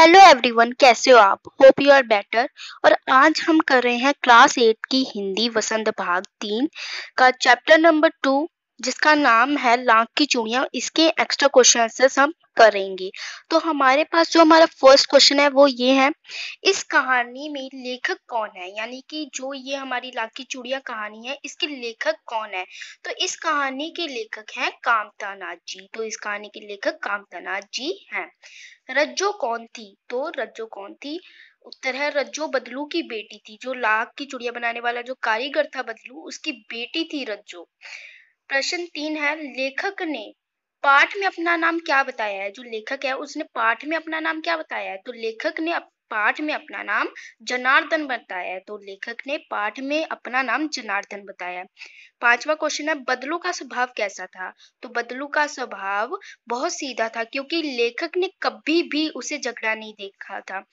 hello everyone कैसे हो आप होप यू आर बेटर और आज हम कर रहे हैं क्लास एट की हिंदी वसंत भाग तीन का चैप्टर नंबर टू जिसका नाम है लाख की चूड़िया इसके एक्स्ट्रा क्वेश्चन हम करेंगे तो हमारे पास जो हमारा फर्स्ट क्वेश्चन है वो ये है इस कहानी में लेखक कौन है यानी कि जो ये हमारी लाख की चूड़िया कहानी है इसके लेखक कौन है तो इस कहानी के लेखक हैं कामता नाथ जी तो इस कहानी के लेखक कामता नाथ जी हैं रज्जो कौन थी तो रज्जो कौन थी उत्तर है रज्जो बदलू की बेटी थी जो लाख की चुड़िया बनाने वाला जो कारीगर था बदलू उसकी बेटी थी रज्जो प्रश्न तीन है लेखक ने पाठ में अपना नाम क्या बताया है जो लेखक है उसने पाठ में अपना नाम क्या बताया है तो लेखक ने पाठ में अपना नाम जनार्दन बताया है तो लेखक ने पाठ में अपना नाम जनार्दन बताया पांचवा क्वेश्चन है बदलू का स्वभाव कैसा था तो बदलू का स्वभाव बहुत सीधा था क्योंकि लेखक ने कभी भी उसे झगड़ा नहीं देखा था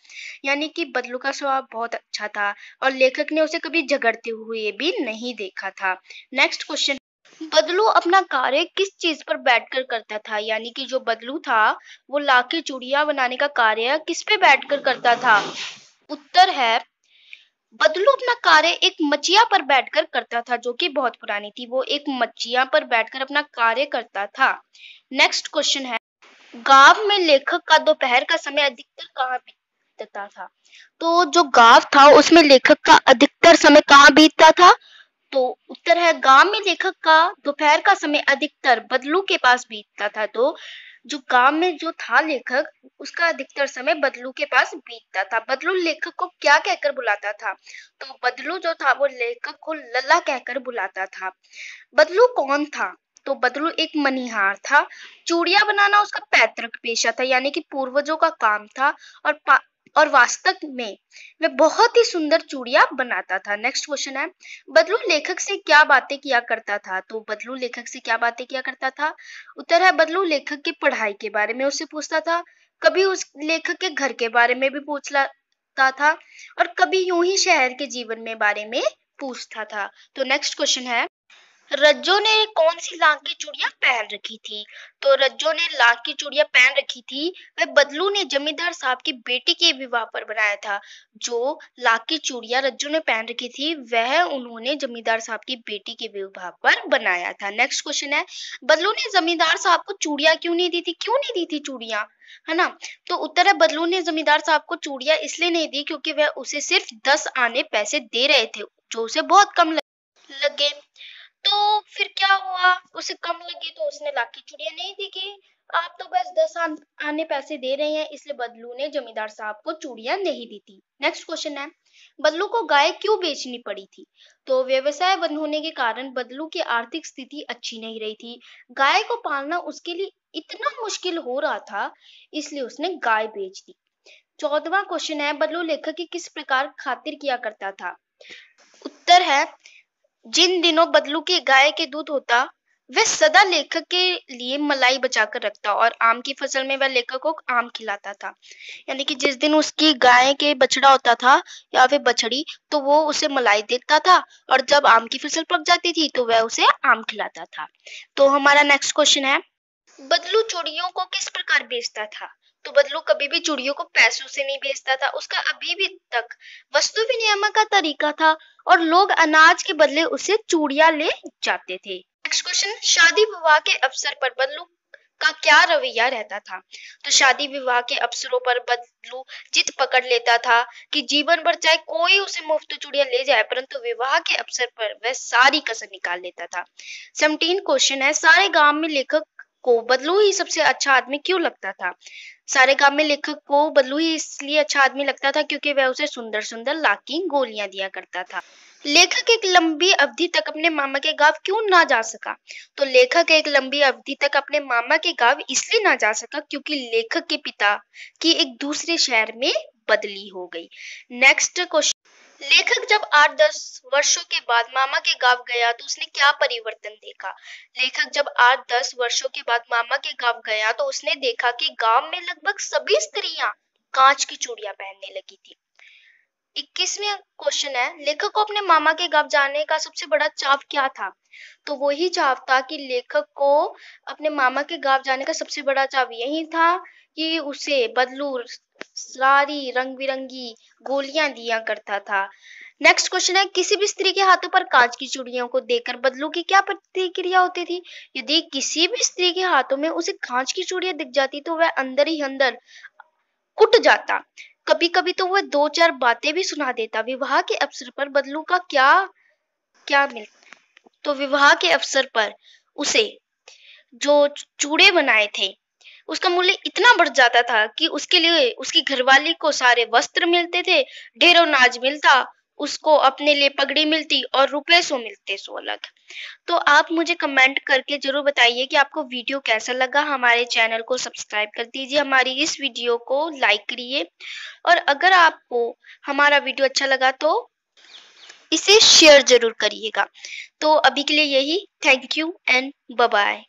यानी कि बदलू का स्वभाव बहुत अच्छा था और लेखक ने उसे कभी झगड़ते हुए भी नहीं देखा था नेक्स्ट क्वेश्चन बदलू अपना कार्य किस चीज पर बैठकर करता था यानी कि जो बदलू था वो लाके चूड़िया बनाने का कार्य किस पे बैठकर करता था उत्तर है बदलू अपना कार्य एक मचिया पर बैठकर करता था जो कि बहुत पुरानी थी वो एक मचिया पर बैठकर अपना कार्य करता था नेक्स्ट क्वेश्चन है गांव में लेखक का दोपहर का समय अधिकतर कहाँ बीतता था तो जो गांव था उसमें लेखक का अधिकतर समय कहाँ बीतता था तो उत्तर है गांव में लेखक का दोपहर का समय अधिकतर बदलू के पास बीतता था तो जो गांव में जो था लेखक उसका अधिकतर समय बदलू के पास बीतता था बदलू लेखक को क्या कहकर बुलाता था तो बदलू जो था वो लेखक को लल्ला कहकर बुलाता था बदलू कौन था तो बदलू एक मनिहार था चूड़िया बनाना उसका पैतृक पेशा था यानी कि पूर्वजों का काम था और और वास्तव में वह बहुत ही सुंदर चूड़िया बनाता था नेक्स्ट क्वेश्चन है बदलू लेखक से क्या बातें किया करता था तो बदलू लेखक से क्या बातें किया करता था उत्तर है बदलू लेखक की पढ़ाई के बारे में उससे पूछता था कभी उस लेखक के घर के बारे में भी पूछ लाता था और कभी यूं ही शहर के जीवन में बारे में पूछता था तो नेक्स्ट क्वेश्चन है रज्जो ने कौन सी लांग की चूड़िया पहन रखी थी तो रज्जो ने लांग की चूड़िया पहन रखी थी वह बदलू ने जमींदार साहब की बेटी के विवाह पर बनाया था जो लांग की चूड़िया रज्जो ने पहन रखी थी वह उन्होंने जमींदार साहब की बेटी के विवाह पर बनाया था नेक्स्ट क्वेश्चन है बदलू ने जमींदार साहब को चूड़िया क्यों नहीं दी थी क्यों नहीं दी थी चूड़िया है ना तो उत्तर है बदलू ने जमींदार साहब को चूड़िया इसलिए नहीं दी क्योंकि वह उसे सिर्फ दस आने पैसे दे रहे थे जो उसे बहुत कम लगे तो फिर क्या हुआ उसे कम लगी तो उसने लाखी की चुड़िया नहीं दी कि आप तो बस दस आने पैसे दे रहे हैं इसलिए बदलू ने जमींदार साहब को चूड़िया नहीं दी थी नेक्स्ट क्वेश्चन है बदलू को गाय क्यों बेचनी पड़ी थी तो व्यवसाय बंद होने के कारण बदलू की आर्थिक स्थिति अच्छी नहीं रही थी गाय को पालना उसके लिए इतना मुश्किल हो रहा था इसलिए उसने गाय बेच दी चौदवा क्वेश्चन है बदलू लेखक की किस प्रकार खातिर किया करता था उत्तर है जिन दिनों बदलू की गाय के दूध होता वह सदा लेखक के लिए मलाई बचाकर रखता और आम की फसल में वह लेखक को आम खिलाता था यानी कि जिस दिन उसकी गाय के बछड़ा होता था या फिर बछड़ी तो वो उसे मलाई देता था और जब आम की फसल पक जाती थी तो वह उसे आम खिलाता था तो हमारा नेक्स्ट क्वेश्चन है बदलू चोड़ियों को किस प्रकार बेचता था तो बदलू कभी भी चूड़ियों को पैसों से नहीं बेचता था उसका अभी भी तक वस्तु विनियम का तरीका था और लोग अनाज के बदले उसे चूड़िया ले जाते थे नेक्स्ट क्वेश्चन शादी विवाह के अवसर पर बदलू का क्या रवैया रहता था तो शादी विवाह के अवसरों पर बदलू जित पकड़ लेता था कि जीवन भर चाहे कोई उसे मुफ्त चूड़िया ले जाए परंतु विवाह के अवसर पर वह सारी कसर निकाल लेता था सेवनटीन क्वेश्चन है सारे गांव में लेखक को बदलू ही सबसे अच्छा आदमी क्यों लगता था सारे काम में लेखक को बदलू इसलिए अच्छा आदमी लगता था क्योंकि वह उसे सुंदर सुंदर लाकी गोलियां दिया करता था लेखक एक लंबी अवधि तक अपने मामा के गांव क्यों ना जा सका तो लेखक एक लंबी अवधि तक अपने मामा के गांव इसलिए ना जा सका क्योंकि लेखक के पिता की एक दूसरे शहर में बदली हो गई नेक्स्ट क्वेश्चन लेखक जब आठ दस वर्षों के बाद मामा के गांव गया तो उसने क्या परिवर्तन देखा लेखक जब आठ दस वर्षों के बाद मामा के गांव गया तो उसने देखा कि गांव में लगभग सभी स्त्रियां कांच की चूड़ियां पहनने लगी थी इक्कीसवें क्वेश्चन है लेखक को अपने मामा के गांव जाने का सबसे बड़ा चाव क्या था तो वही चाव था कि लेखक को अपने मामा के गांव जाने का सबसे बड़ा चाव यही था कि उसे बदलू सारी रंग बिरंगी गोलियां दिया करता था नेक्स्ट क्वेश्चन है किसी भी स्त्री के हाथों पर कांच की चूड़ियों को देखकर बदलू की क्या प्रतिक्रिया होती थी यदि किसी भी स्त्री के हाथों में उसे कांच की चूड़ियां दिख जाती तो वह अंदर ही अंदर कुट जाता कभी कभी तो वह दो चार बातें भी सुना देता विवाह के अवसर पर बदलू का क्या क्या मिल तो विवाह के अवसर पर उसे जो चूड़े बनाए थे उसका मूल्य इतना बढ़ जाता था कि उसके लिए उसकी घरवाली को सारे वस्त्र मिलते थे ढेरों नाज मिलता उसको अपने लिए पगड़ी मिलती और रुपए सो मिलते सो अलग तो आप मुझे कमेंट करके जरूर बताइए कि आपको वीडियो कैसा लगा हमारे चैनल को सब्सक्राइब कर दीजिए हमारी इस वीडियो को लाइक करिए और अगर आपको हमारा वीडियो अच्छा लगा तो इसे शेयर जरूर करिएगा तो अभी के लिए यही थैंक यू एंड बाय